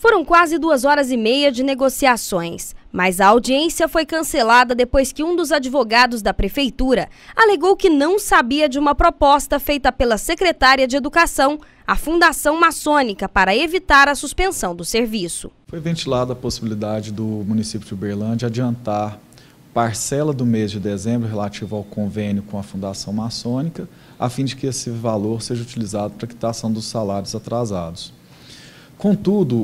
Foram quase duas horas e meia de negociações, mas a audiência foi cancelada depois que um dos advogados da prefeitura alegou que não sabia de uma proposta feita pela secretária de Educação, a Fundação Maçônica, para evitar a suspensão do serviço. Foi ventilada a possibilidade do município de Uberlândia adiantar parcela do mês de dezembro relativo ao convênio com a Fundação Maçônica, a fim de que esse valor seja utilizado para a quitação dos salários atrasados. Contudo,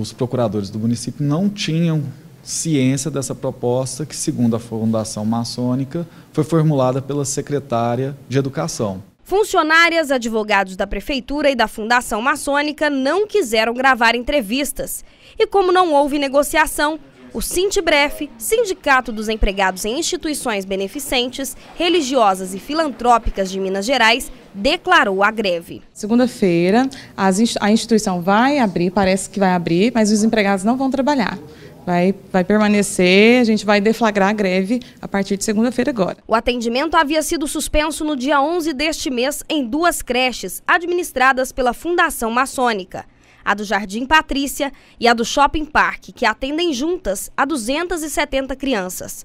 os procuradores do município não tinham ciência dessa proposta que, segundo a Fundação Maçônica, foi formulada pela secretária de Educação. Funcionárias, advogados da Prefeitura e da Fundação Maçônica não quiseram gravar entrevistas. E como não houve negociação, o Sintibref, Sindicato dos Empregados em Instituições Beneficentes, Religiosas e Filantrópicas de Minas Gerais, declarou a greve. Segunda-feira, a instituição vai abrir, parece que vai abrir, mas os empregados não vão trabalhar. Vai, vai permanecer, a gente vai deflagrar a greve a partir de segunda-feira agora. O atendimento havia sido suspenso no dia 11 deste mês em duas creches administradas pela Fundação Maçônica a do Jardim Patrícia e a do Shopping Parque, que atendem juntas a 270 crianças.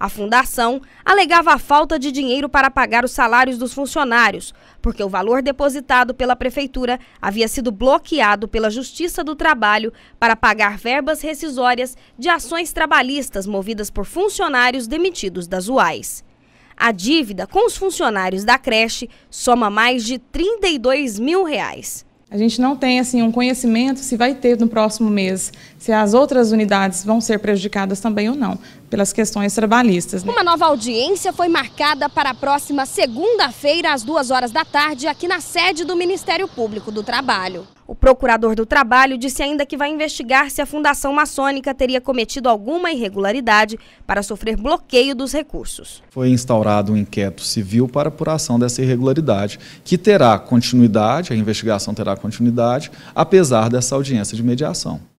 A fundação alegava a falta de dinheiro para pagar os salários dos funcionários, porque o valor depositado pela prefeitura havia sido bloqueado pela Justiça do Trabalho para pagar verbas rescisórias de ações trabalhistas movidas por funcionários demitidos das UAIs. A dívida com os funcionários da creche soma mais de 32 mil reais. A gente não tem assim um conhecimento se vai ter no próximo mês, se as outras unidades vão ser prejudicadas também ou não, pelas questões trabalhistas. Né? Uma nova audiência foi marcada para a próxima segunda-feira, às duas horas da tarde, aqui na sede do Ministério Público do Trabalho. O procurador do trabalho disse ainda que vai investigar se a Fundação Maçônica teria cometido alguma irregularidade para sofrer bloqueio dos recursos. Foi instaurado um inquérito civil para apuração dessa irregularidade, que terá continuidade, a investigação terá continuidade, apesar dessa audiência de mediação.